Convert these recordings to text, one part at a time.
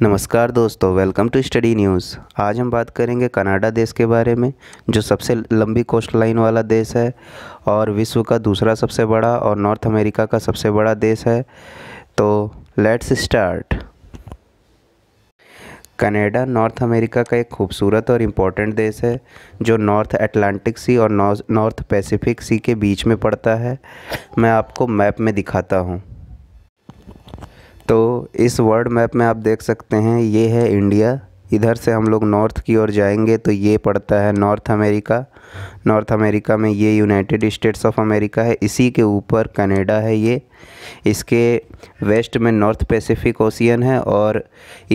नमस्कार दोस्तों welcome to study news आज हम बात करेंगे कनाडा देश के बारे में जो सबसे लंबी कोस्ट लाइन वाला देश है और विश्व का दूसरा सबसे बड़ा और नॉर्थ अमेरिका का सबसे बड़ा देश है तो let's start Canada North America का एक खूबसूरत और इम्पॉर्टेंट देश है जो नॉर्थ अटलांटिक सी और नॉर्थ पैसिफिक सी के बीच में पड़ता है मैं आपको मैप में दिखाता हूँ तो इस वर्ल्ड मैप में आप देख सकते हैं ये है इंडिया इधर से हम लोग नॉर्थ की ओर जाएंगे तो ये पड़ता है नॉर्थ अमेरिका नॉर्थ अमेरिका में ये यूनाइटेड स्टेट्स ऑफ अमेरिका है इसी के ऊपर कनाडा है ये इसके वेस्ट में नॉर्थ पैसिफिक ओशियन है और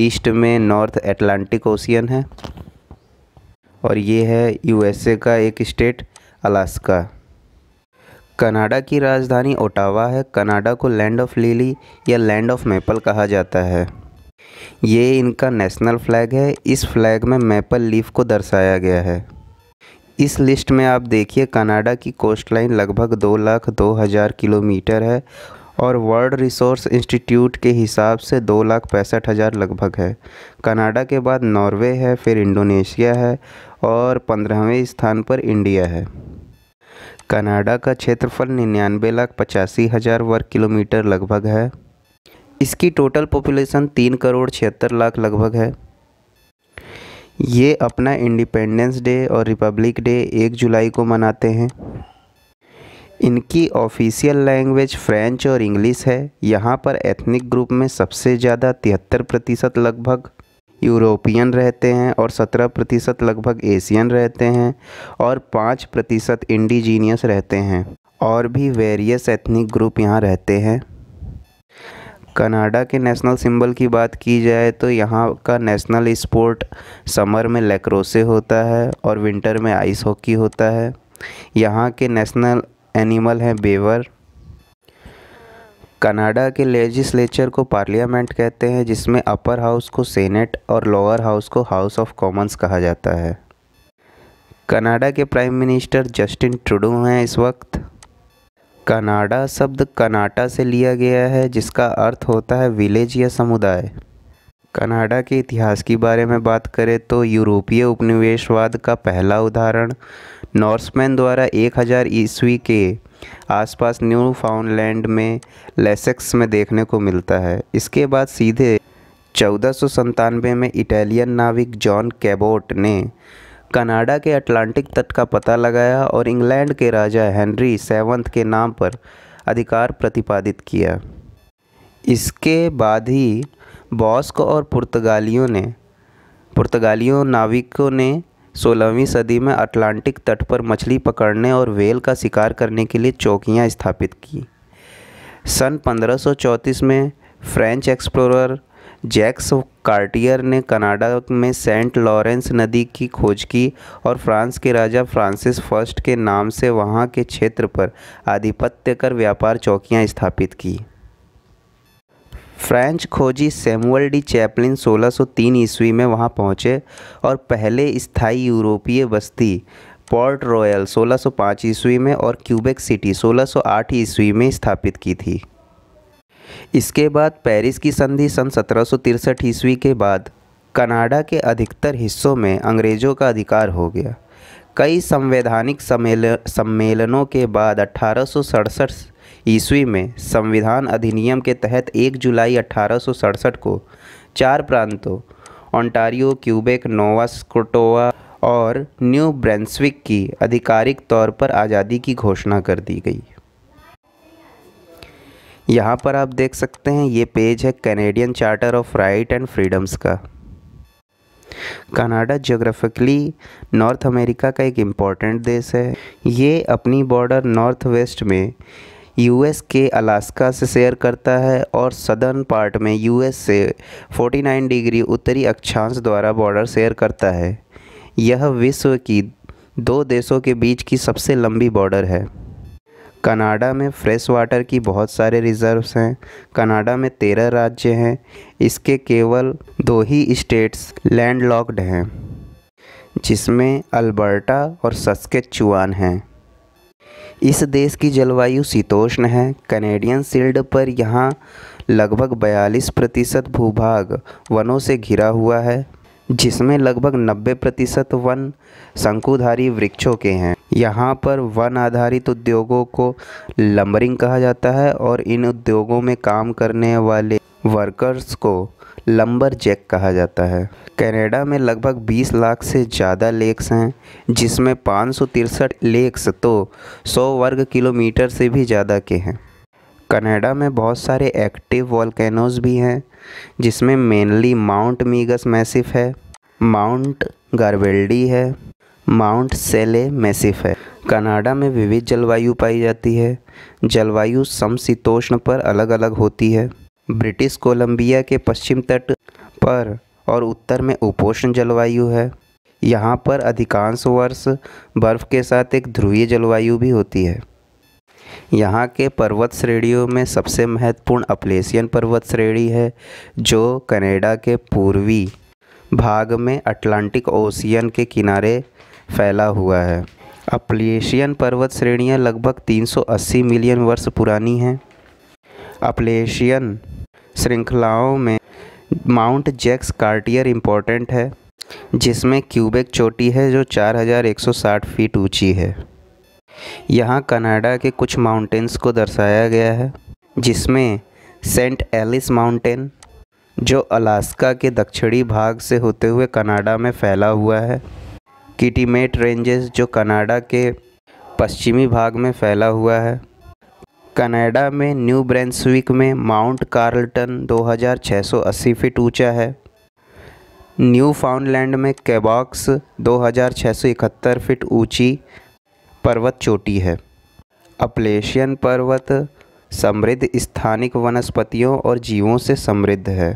ईस्ट में नॉर्थ एटलांटिक ओशियन है और ये है यूएसए का एक स्टेट अलास्का कनाडा की राजधानी ओटावा है कनाडा को लैंड ऑफ लीली या लैंड ऑफ मेपल कहा जाता है ये इनका नेशनल फ्लैग है इस फ्लैग में मेपल लीफ को दर्शाया गया है इस लिस्ट में आप देखिए कनाडा की कोस्ट लाइन लगभग दो लाख दो हज़ार किलोमीटर है और वर्ल्ड रिसोर्स इंस्टीट्यूट के हिसाब से दो लाख पैंसठ हज़ार लगभग है कनाडा के बाद नॉर्वे है फिर इंडोनेशिया है और पंद्रहवें स्थान पर इंडिया है कनाडा का क्षेत्रफल निन्यानवे लाख पचासी हज़ार वर्ग किलोमीटर लगभग है इसकी टोटल पॉपुलेशन तीन करोड़ छिहत्तर लाख लगभग है ये अपना इंडिपेंडेंस डे और रिपब्लिक डे एक जुलाई को मनाते हैं इनकी ऑफिशियल लैंग्वेज फ्रेंच और इंग्लिश है यहाँ पर एथनिक ग्रुप में सबसे ज़्यादा तिहत्तर प्रतिशत लगभग यूरोपियन रहते हैं और सत्रह प्रतिशत लगभग एशियन रहते हैं और पाँच प्रतिशत इंडिजीनियस रहते हैं और भी वेरियस एथनिक ग्रुप यहाँ रहते हैं कनाडा के नेशनल सिंबल की बात की जाए तो यहाँ का नेशनल स्पोर्ट समर में लेक्रोसे होता है और विंटर में आइस हॉकी होता है यहाँ के नेशनल एनिमल हैं बेवर कनाडा के लेजिस्लेचर को पार्लियामेंट कहते हैं जिसमें अपर हाउस को सेनेट और लोअर हाउस को हाउस ऑफ कॉमन्स कहा जाता है कनाडा के प्राइम मिनिस्टर जस्टिन ट्रूडो हैं इस वक्त कनाडा शब्द कनाटा से लिया गया है जिसका अर्थ होता है विलेज या समुदाय कनाडा के इतिहास के बारे में बात करें तो यूरोपीय उपनिवेशवाद का पहला उदाहरण नॉर्समैन द्वारा 1000 ईस्वी के आसपास न्यू फाउंडलैंड में लेसेक्स में देखने को मिलता है इसके बाद सीधे चौदह में इटालियन नाविक जॉन कैबोट ने कनाडा के अटलांटिक तट का पता लगाया और इंग्लैंड के राजा हेनरी सेवंथ के नाम पर अधिकार प्रतिपादित किया इसके बाद ही बॉस्क और पुर्तगालियों ने पुर्तगालियों नाविकों ने सोलहवीं सदी में अटलांटिक तट पर मछली पकड़ने और वेल का शिकार करने के लिए चौकियाँ स्थापित की सन 1534 में फ्रेंच एक्सप्लोरर जैक्स कार्टियर ने कनाडा में सेंट लॉरेंस नदी की खोज की और फ्रांस के राजा फ्रांसिस फर्स्ट के नाम से वहां के क्षेत्र पर आधिपत्य कर व्यापार चौकियां स्थापित की फ्रेंच खोजी सैमुअल डी चैपलिन 1603 ईस्वी में वहां पहुंचे और पहले स्थायी यूरोपीय बस्ती पोर्ट रॉयल 1605 ईस्वी में और क्यूबेक सिटी 1608 ईस्वी में स्थापित की थी इसके बाद पेरिस की संधि सन सत्रह ईस्वी के बाद कनाडा के अधिकतर हिस्सों में अंग्रेज़ों का अधिकार हो गया कई संवैधानिक सम्मेलनों के बाद अठारह ईस्वी में संविधान अधिनियम के तहत 1 जुलाई अठारह को चार प्रांतों ओंटारियो क्यूबेक नोवा स्कोटोवा और न्यू ब्रेंसविक की आधिकारिक तौर पर आज़ादी की घोषणा कर दी गई यहाँ पर आप देख सकते हैं ये पेज है Canadian Charter of right and freedoms का कनाडा जोग्राफिकली नॉर्थ अमेरिका का एक इम्पॉर्टेंट देश है ये अपनी बॉर्डर नॉर्थ वेस्ट में यूएस के अलास्का से शेयर करता है और सदर्न पार्ट में यूएस से 49 डिग्री उत्तरी अक्षांश द्वारा बॉर्डर शेयर करता है यह विश्व की दो देशों के बीच की सबसे लंबी बॉर्डर है कनाडा में फ्रेश वाटर की बहुत सारे रिजर्व्स हैं कनाडा में तेरह राज्य हैं इसके केवल दो ही स्टेट्स लैंडलॉक्ड हैं जिसमें अल्बर्टा और सस्केचुआन हैं इस देश की जलवायु शीतोष्ण है कैनेडियन शील्ड पर यहाँ लगभग बयालीस प्रतिशत भूभाग वनों से घिरा हुआ है जिसमें लगभग 90 प्रतिशत वन शंकुधारी वृक्षों के हैं यहाँ पर वन आधारित उद्योगों को लंबरिंग कहा जाता है और इन उद्योगों में काम करने वाले वर्कर्स को लंबर जैक कहा जाता है कनाडा में लगभग 20 लाख से ज़्यादा लेक्स हैं जिसमें पाँच लेक्स तो 100 वर्ग किलोमीटर से भी ज़्यादा के हैं कनाडा में बहुत सारे एक्टिव वॉलकैनोज भी हैं जिसमें मेनली माउंट मीगस मैसिफ है माउंट गारवेल्डी है माउंट सेले मैसिफ है कनाडा में विविध जलवायु पाई जाती है जलवायु समशीतोष्ण पर अलग अलग होती है ब्रिटिश कोलंबिया के पश्चिम तट पर और उत्तर में उपोष्ण जलवायु है यहाँ पर अधिकांश वर्ष बर्फ़ के साथ एक ध्रुवीय जलवायु भी होती है यहाँ के पर्वत श्रेणियों में सबसे महत्वपूर्ण अपलेसियन पर्वत श्रेणी है जो कनाडा के पूर्वी भाग में अटलांटिक ओशियन के किनारे फैला हुआ है अपलेशियन पर्वत श्रेणियाँ लगभग 380 मिलियन वर्ष पुरानी हैं अपलेशियन श्रृंखलाओं में माउंट जैक्स कार्टियर इम्पोर्टेंट है जिसमें क्यूबेक चोटी है जो 4160 फीट ऊंची है यहाँ कनाडा के कुछ माउंटेंस को दर्शाया गया है जिसमें सेंट एलिस माउंटेन जो अलास्का के दक्षिणी भाग से होते हुए कनाडा में फैला हुआ है किटीमेट रेंजेस जो कनाडा के पश्चिमी भाग में फैला हुआ है कनाडा में न्यू ब्रेंसविक में माउंट कार्लटन 2680 फीट ऊंचा है न्यू फाउंडलैंड में कैबॉक्स 2671 फीट ऊंची पर्वत चोटी है अपलेशियन पर्वत समृद्ध स्थानिक वनस्पतियों और जीवों से समृद्ध है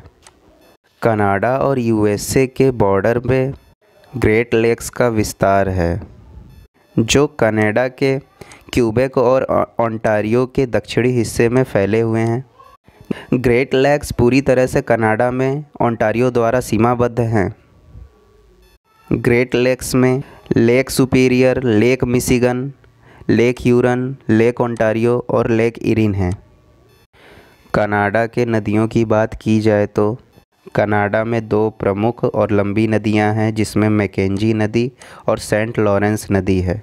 कनाडा और यूएसए के बॉर्डर में ग्रेट लेक्स का विस्तार है जो कनाडा के क्यूबेक और ओंटारियो के दक्षिणी हिस्से में फैले हुए हैं ग्रेट लैक्स पूरी तरह से कनाडा में ओंटारियो द्वारा सीमाबद्ध हैं ग्रेट लेक्स में lake Superior lake Michigan lake Huron lake Ontario और लेक इरिन हैं कनाडा के नदियों की बात की जाए तो कनाडा में दो प्रमुख और लंबी नदियां हैं जिसमें मैकेंजी नदी और सेंट लॉरेंस नदी है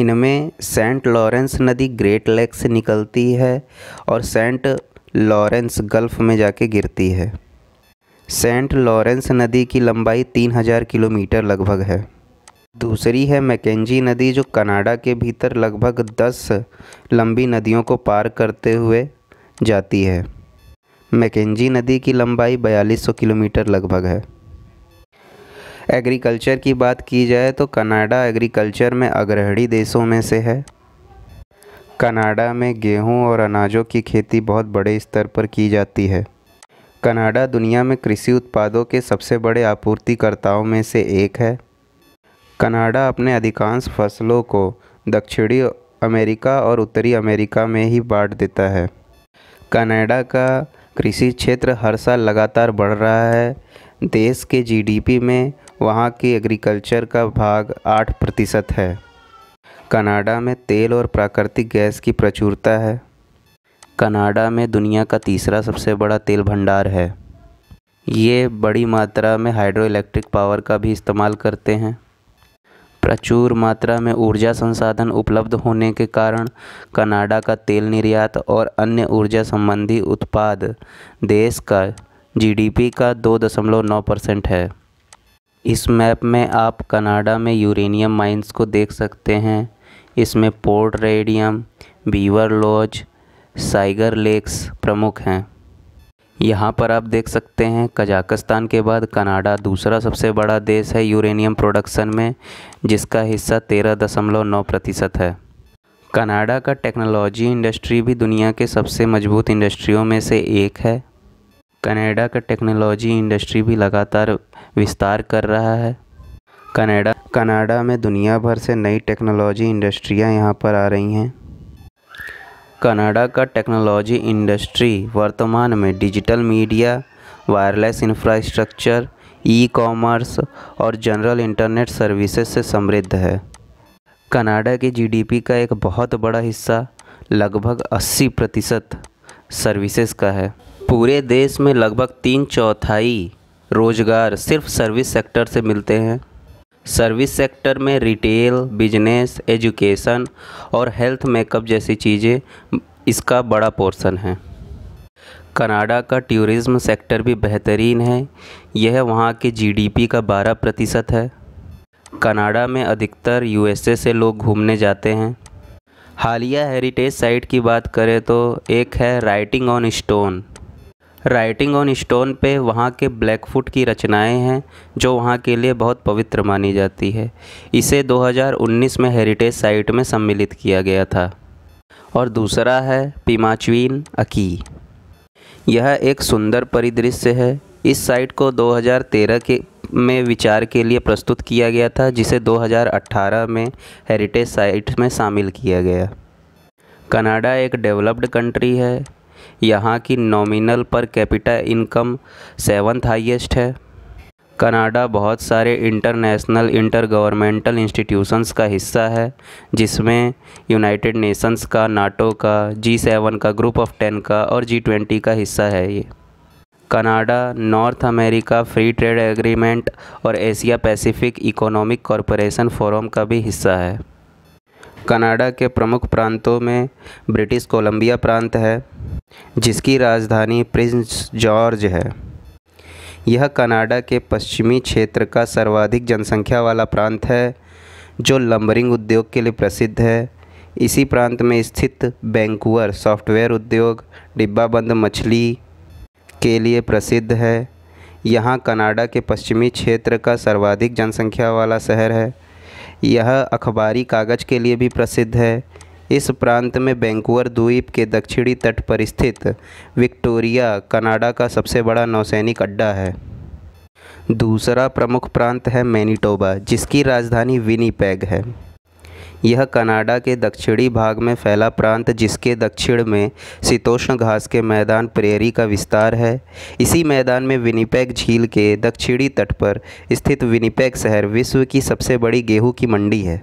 इनमें सेंट लॉरेंस नदी ग्रेट लेक से निकलती है और सेंट लॉरेंस गल्फ में जाके गिरती है सेंट लॉरेंस नदी की लंबाई 3000 किलोमीटर लगभग है दूसरी है मैकेंजी नदी जो कनाडा के भीतर लगभग 10 लंबी नदियों को पार करते हुए जाती है मैकेजी नदी की लंबाई 4200 किलोमीटर लगभग है एग्रीकल्चर की बात की जाए तो कनाडा एग्रीकल्चर में अग्रहणी देशों में से है कनाडा में गेहूं और अनाजों की खेती बहुत बड़े स्तर पर की जाती है कनाडा दुनिया में कृषि उत्पादों के सबसे बड़े आपूर्तिकर्ताओं में से एक है कनाडा अपने अधिकांश फसलों को दक्षिणी अमेरिका और उत्तरी अमेरिका में ही बांट देता है कनाडा का कृषि क्षेत्र हर साल लगातार बढ़ रहा है देश के जीडीपी में वहाँ की एग्रीकल्चर का भाग आठ प्रतिशत है कनाडा में तेल और प्राकृतिक गैस की प्रचुरता है कनाडा में दुनिया का तीसरा सबसे बड़ा तेल भंडार है ये बड़ी मात्रा में हाइड्रो इलेक्ट्रिक पावर का भी इस्तेमाल करते हैं प्रचुर मात्रा में ऊर्जा संसाधन उपलब्ध होने के कारण कनाडा का तेल निर्यात और अन्य ऊर्जा संबंधी उत्पाद देश का जीडीपी का दो दशमलव नौ परसेंट है इस मैप में आप कनाडा में यूरेनियम माइंस को देख सकते हैं इसमें Port Radium Beaver Lodge Cigar Lakes प्रमुख हैं यहाँ पर आप देख सकते हैं कजाकिस्तान के बाद कनाडा दूसरा सबसे बड़ा देश है यूरेनियम प्रोडक्शन में जिसका हिस्सा तेरह दशमलव नौ प्रतिशत है कनाडा का टेक्नोलॉजी इंडस्ट्री भी दुनिया के सबसे मजबूत इंडस्ट्रियों में से एक है कनाडा का टेक्नोलॉजी इंडस्ट्री भी लगातार विस्तार कर रहा है कनाडा कनाडा में दुनिया भर से नई टेक्नोलॉजी इंडस्ट्रियाँ यहाँ पर आ रही हैं कनाडा का टेक्नोलॉजी इंडस्ट्री वर्तमान में digital media wireless infrastructure E commerce और जनरल इंटरनेट सर्विसेज से समृद्ध है कनाडा के जीडीपी का एक बहुत बड़ा हिस्सा लगभग 80 प्रतिशत सर्विसेज का है पूरे देश में लगभग तीन चौथाई रोज़गार सिर्फ सर्विस सेक्टर से मिलते हैं सर्विस सेक्टर में रिटेल बिजनेस एजुकेशन और हेल्थ मेकअप जैसी चीज़ें इसका बड़ा पोर्शन है कनाडा का टूरिज़्म सेक्टर भी बेहतरीन है यह वहाँ के जीडीपी का 12 प्रतिशत है कनाडा में अधिकतर यूएसए से लोग घूमने जाते हैं हालिया हेरिटेज साइट की बात करें तो एक है writing on stone writing on stone पे वहाँ के ब्लैकफुट की रचनाएं हैं जो वहाँ के लिए बहुत पवित्र मानी जाती है इसे 2019 में हेरिटेज साइट में सम्मिलित किया गया था और दूसरा है पिमाचवीन अकी यह एक सुंदर परिदृश्य है इस साइट को 2013 के में विचार के लिए प्रस्तुत किया गया था जिसे 2018 में हेरिटेज साइट में शामिल किया गया कनाडा एक डेवलप्ड कंट्री है यहाँ की nominal per capita income seventh highest है कनाडा बहुत सारे इंटरनेशनल इंटर गवर्नमेंटल इंस्टीट्यूशंस का हिस्सा है जिसमें यूनाइटेड नेशंस का नाटो का जी सेवन का ग्रुप ऑफ टेन का और जी ट्वेंटी का हिस्सा है ये Canada North America free trade agreement और Asia Pacific economic corporation forum का भी हिस्सा है कनाडा के प्रमुख प्रांतों में ब्रिटिश कोलंबिया प्रांत है जिसकी राजधानी प्रिंस जॉर्ज है यह कनाडा के पश्चिमी क्षेत्र का सर्वाधिक जनसंख्या वाला प्रांत है जो लंबरिंग उद्योग के लिए प्रसिद्ध है इसी प्रांत में स्थित बैंकुअर सॉफ्टवेयर उद्योग डिब्बाबंद मछली के लिए प्रसिद्ध है यहाँ कनाडा के पश्चिमी क्षेत्र का सर्वाधिक जनसंख्या वाला शहर है यह अखबारी कागज़ के लिए भी प्रसिद्ध है इस प्रांत में बैंकुअर द्वीप के दक्षिणी तट पर स्थित विक्टोरिया कनाडा का सबसे बड़ा नौसैनिक अड्डा है दूसरा प्रमुख प्रांत है मैनिटोबा जिसकी राजधानी विनीपैग है यह कनाडा के दक्षिणी भाग में फैला प्रांत जिसके दक्षिण में शीतोष्ण घास के मैदान प्रेरी का विस्तार है इसी मैदान में विनीपैग झील के दक्षिणी तट पर स्थित विनीपैग शहर विश्व की सबसे बड़ी गेहूं की मंडी है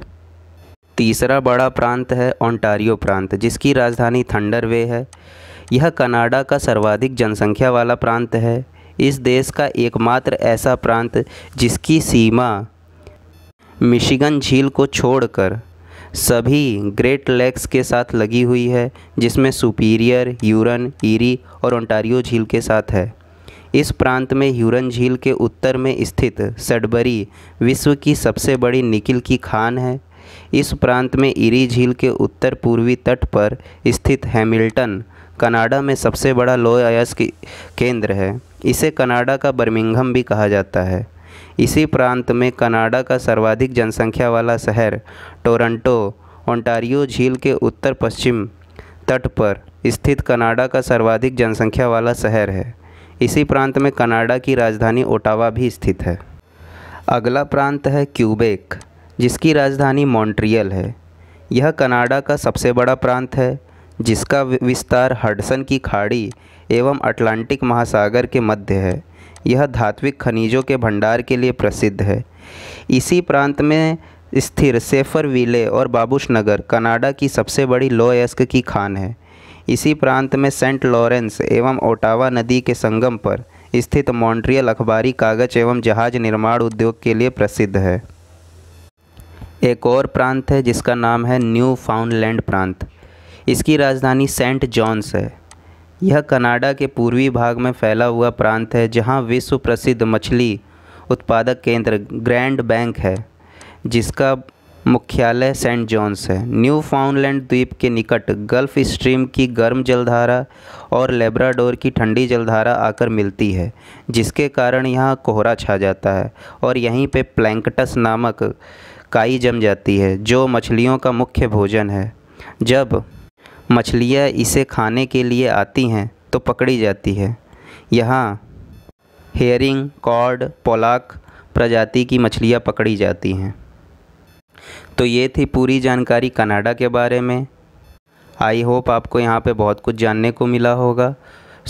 तीसरा बड़ा प्रांत है ओंटारियो प्रांत जिसकी राजधानी थंडरवे है यह कनाडा का सर्वाधिक जनसंख्या वाला प्रांत है इस देश का एकमात्र ऐसा प्रांत जिसकी सीमा मिशिगन झील को छोड़कर सभी ग्रेट लेक्स के साथ लगी हुई है जिसमें सुपीरियर यूरन ईरी और ओंटारियो झील के साथ है इस प्रांत में ह्यूरन झील के उत्तर में स्थित सडबरी विश्व की सबसे बड़ी निकिल की खान है इस प्रांत में इरी झील के उत्तर पूर्वी तट पर स्थित हैमिल्टन कनाडा में सबसे बड़ा लोह अयस्क केंद्र है इसे कनाडा का बर्मिंघम भी कहा जाता है इसी प्रांत में कनाडा का सर्वाधिक जनसंख्या वाला शहर टोरंटो ओंटारियो झील के उत्तर पश्चिम तट पर स्थित कनाडा का सर्वाधिक जनसंख्या वाला शहर है इसी प्रांत में कनाडा की राजधानी ओटावा भी स्थित है अगला प्रांत है क्यूबेक जिसकी राजधानी मॉन्ट्रियल है यह कनाडा का सबसे बड़ा प्रांत है जिसका विस्तार हडसन की खाड़ी एवं अटलांटिक महासागर के मध्य है यह धात्विक खनिजों के भंडार के लिए प्रसिद्ध है इसी प्रांत में स्थिर सेफर विले और बाबुश नगर कनाडा की सबसे बड़ी लोयस्क की खान है इसी प्रांत में सेंट लॉरेंस एवं ओटावा नदी के संगम पर स्थित मॉन्ट्रियल अखबारी कागज एवं जहाज निर्माण उद्योग के लिए प्रसिद्ध है एक और प्रांत है जिसका नाम है न्यू फाउंडलैंड प्रांत इसकी राजधानी सेंट जॉन्स है यह कनाडा के पूर्वी भाग में फैला हुआ प्रांत है जहाँ विश्व प्रसिद्ध मछली उत्पादक केंद्र ग्रैंड बैंक है जिसका मुख्यालय सेंट जॉन्स है न्यू फाउंडलैंड द्वीप के निकट गल्फ स्ट्रीम की गर्म जलधारा और लेब्राडोर की ठंडी जलधारा आकर मिलती है जिसके कारण यहाँ कोहरा छा जाता है और यहीं पे प्लैंकटस नामक काई जम जाती है जो मछलियों का मुख्य भोजन है जब मछलियाँ इसे खाने के लिए आती हैं तो पकड़ी जाती है यहाँ हेयरिंग कॉर्ड पोलाक प्रजाति की मछलियाँ पकड़ी जाती हैं तो ये थी पूरी जानकारी कनाडा के बारे में आई होप आपको यहाँ पे बहुत कुछ जानने को मिला होगा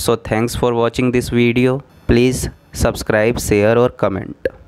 so thanks for watching this video please subscribe share और कमेंट